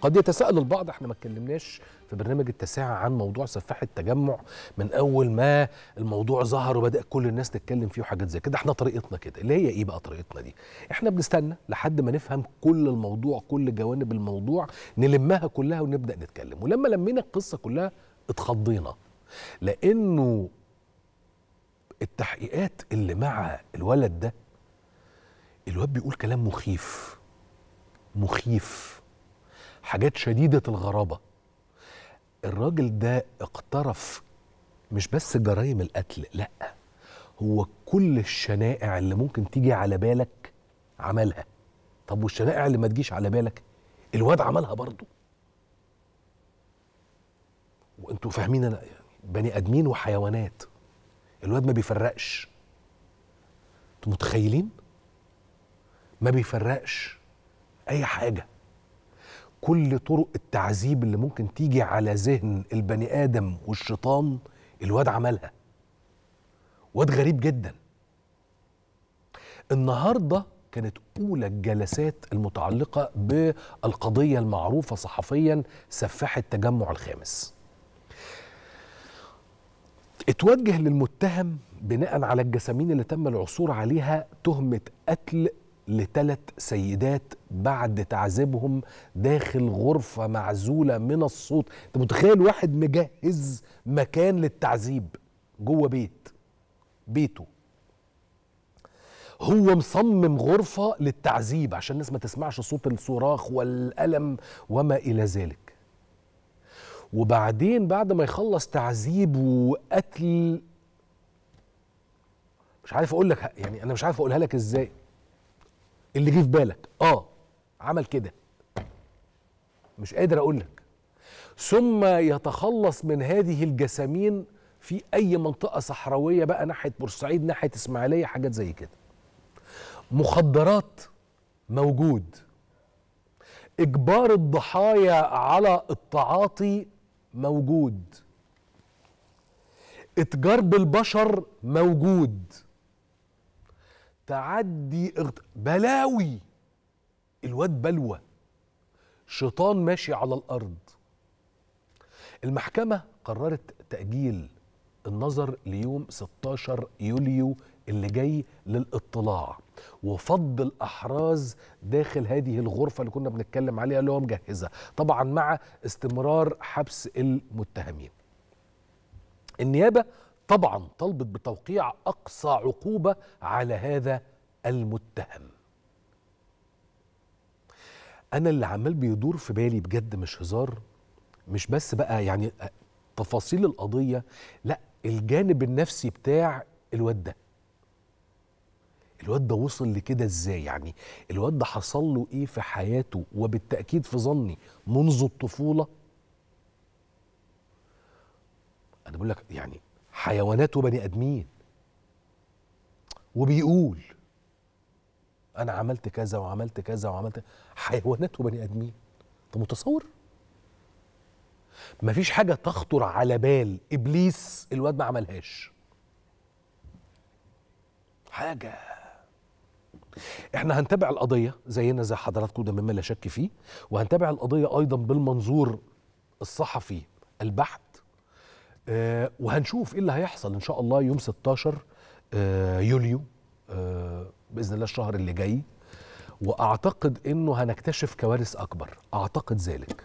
قد يتساءل البعض احنا ما اتكلمناش في برنامج التساعة عن موضوع سفاح التجمع من اول ما الموضوع ظهر وبدا كل الناس تتكلم فيه وحاجات زي كده احنا طريقتنا كده اللي هي ايه بقى طريقتنا دي احنا بنستنى لحد ما نفهم كل الموضوع كل جوانب الموضوع نلمها كلها ونبدا نتكلم ولما لمينا القصه كلها اتخضينا لانه التحقيقات اللي مع الولد ده الواد بيقول كلام مخيف مخيف حاجات شديده الغرابه الراجل ده اقترف مش بس جرائم القتل لا هو كل الشنائع اللي ممكن تيجي على بالك عملها طب والشنائع اللي ما تجيش على بالك الواد عملها برضه وانتوا فاهمين انا يعني بني ادمين وحيوانات الواد ما بيفرقش انتوا متخيلين ما بيفرقش اي حاجه كل طرق التعذيب اللي ممكن تيجي على ذهن البني ادم والشيطان الواد عملها واد غريب جدا النهارده كانت اولى الجلسات المتعلقه بالقضيه المعروفه صحفيا سفاح التجمع الخامس اتوجه للمتهم بناء على الجسامين اللي تم العثور عليها تهمه قتل لثلاث سيدات بعد تعذيبهم داخل غرفة معزولة من الصوت انت متخيل واحد مجهز مكان للتعذيب جوه بيت بيته هو مصمم غرفة للتعذيب عشان الناس ما تسمعش صوت الصراخ والألم وما إلى ذلك وبعدين بعد ما يخلص تعذيب وقتل مش عارف اقول لك يعني انا مش عارف اقولها لك ازاي اللي جه في بالك اه عمل كده مش قادر اقول لك ثم يتخلص من هذه الجسامين في اي منطقه صحراويه بقى ناحيه بورسعيد ناحيه اسماعيليه حاجات زي كده مخدرات موجود اجبار الضحايا على التعاطي موجود اتجار بالبشر موجود تعدي اغت... بلاوي الواد بلوى شيطان ماشي على الارض المحكمه قررت تاجيل النظر ليوم 16 يوليو اللي جاي للاطلاع وفض الاحراز داخل هذه الغرفه اللي كنا بنتكلم عليها اللي هو مجهزها طبعا مع استمرار حبس المتهمين النيابه طبعا طلبت بتوقيع اقصى عقوبه على هذا المتهم انا اللي عمال بيدور في بالي بجد مش هزار مش بس بقى يعني آه، تفاصيل القضيه لا الجانب النفسي بتاع الواد ده الواد ده وصل لكده ازاي يعني الواد ده حصل له ايه في حياته وبالتاكيد في ظني منذ الطفوله انا بقول لك يعني حيوانات وبني ادمين وبيقول انا عملت كذا وعملت كذا وعملت حيوانات وبني ادمين انت متصور مفيش حاجه تخطر على بال ابليس الواد ما عملهاش حاجه احنا هنتابع القضيه زينا زي حضراتكم ده مما لا شك فيه وهنتابع القضيه ايضا بالمنظور الصحفي البحت آه، وهنشوف ايه اللي هيحصل ان شاء الله يوم 16 آه، يوليو آه، باذن الله الشهر اللي جاي واعتقد انه هنكتشف كوارث اكبر اعتقد ذلك